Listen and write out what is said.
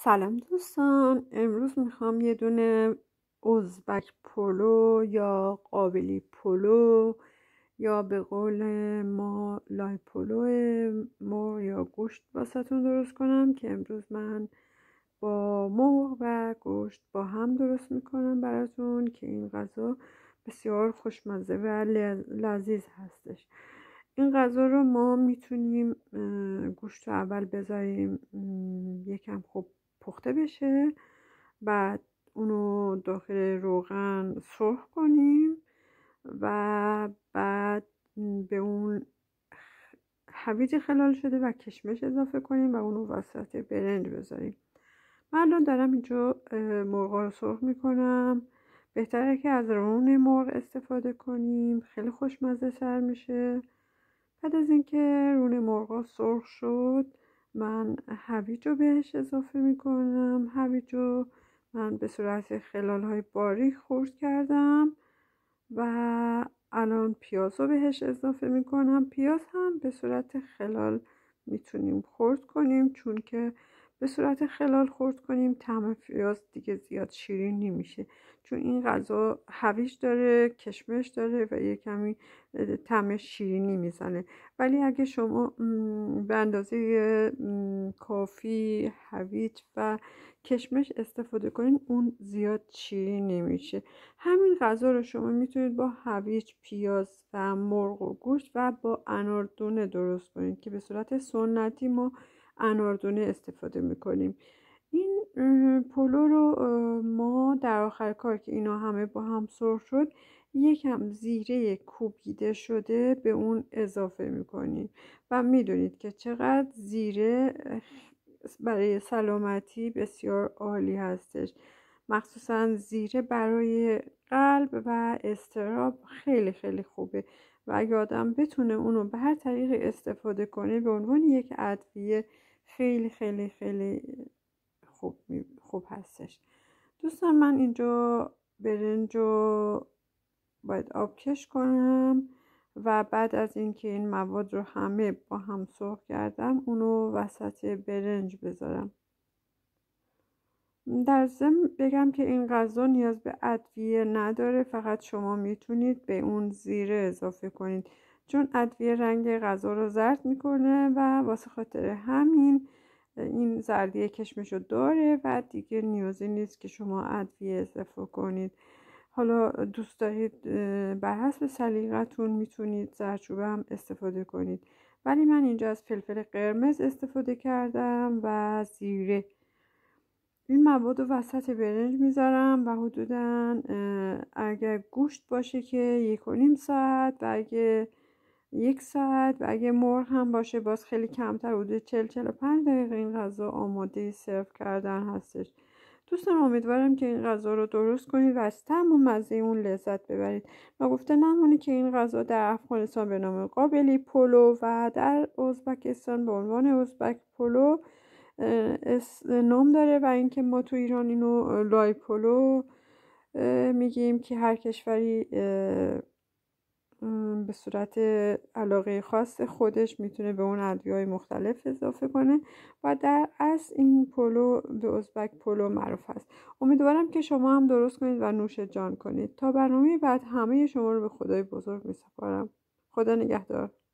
سلام دوستان امروز میخوام یه دونه ازبک پلو یا قابلی پلو یا به قول ما لای پولو مرغ یا گوشت واسهتون درست کنم که امروز من با مرغ و گوشت با هم درست میکنم براتون که این غذا بسیار خوشمزه و لذیذ هستش این غذا رو ما میتونیم گوشت رو اول بذاریم یکم خوب بشه بعد اونو داخل روغن سرخ کنیم و بعد به اون هویج خلال شده و کشمش اضافه کنیم و اونو وسط برنج بذاریم من الان دارم اینجا مرغا رو سرخ میکنم بهتره که از رون مرغ استفاده کنیم خیلی خوشمزه سر میشه بعد از اینکه رون مرغا سرخ شد من هویج رو بهش اضافه میکنم هویج رو من به صورت خلال های باریک خورد کردم و الان پیاز رو بهش اضافه میکنم پیاز هم به صورت خلال میتونیم خورد کنیم چون که به صورت خلال خورد کنیم طعم پیاز دیگه زیاد شیرین نمیشه چون این غذا هویج داره کشمش داره و یه کمی طعم شیرینی میزنه ولی اگه شما به اندازه کافی هویج و کشمش استفاده کنید اون زیاد شیرین نمیشه همین غذا رو شما میتونید با هویج پیاز و مرغ و گوشت و با اناردونه درست کنید که به صورت سنتی ما اناردونه استفاده میکنیم این پلو رو ما در آخر کار که اینا همه با هم سرخ شد یکم زیره کوبیده شده به اون اضافه میکنیم و میدونید که چقدر زیره برای سلامتی بسیار عالی هستش مخصوصا زیره برای قلب و استراب خیلی خیلی خوبه و اگه آدم بتونه اونو به هر طریق استفاده کنه به عنوان یک ادویه خیلی خیلی خیلی خوب, خوب هستش دوستان من اینجا برنج رو باید آبکش کنم و بعد از اینکه این مواد رو همه با هم سرخ کردم اونو وسط برنج بذارم در ضمن بگم که این غذا نیاز به ادویه نداره فقط شما میتونید به اون زیره اضافه کنید چون ادویه رنگ غذا رو زرد میکنه و واسه خاطر همین این زردی کشمش رو داره و دیگه نیازی نیست که شما ادویه استفاده کنید حالا دوست دارید بر حسب سلیقتون میتونید زردچوبه هم استفاده کنید ولی من اینجا از فلفل قرمز استفاده کردم و زیره این مواد رو وسط برنج میذارم و حدودا اگر گوشت باشه که یک و نیم ساعت و اگر یک ساعت و اگه مرغ هم باشه باز خیلی کمتر حدود 40 45 دقیقه این غذا آماده سرو کردن هستش دوستان امیدوارم که این غذا رو درست کنید و از تم و مزه اون لذت ببرید و گفته نمونه که این غذا در افغانستان به نام قابلی پلو و در ازبکستان به عنوان ازبک پلو نام داره و اینکه ما تو ایران اینو لای پلو میگیم که هر کشوری به صورت علاقه خاص خودش میتونه به اون های مختلف اضافه کنه و در اصل این پلو به ازبک پلو معروف است امیدوارم که شما هم درست کنید و نوش جان کنید تا برنامه بعد همه شما رو به خدای بزرگ میسپارم خدا نگهدار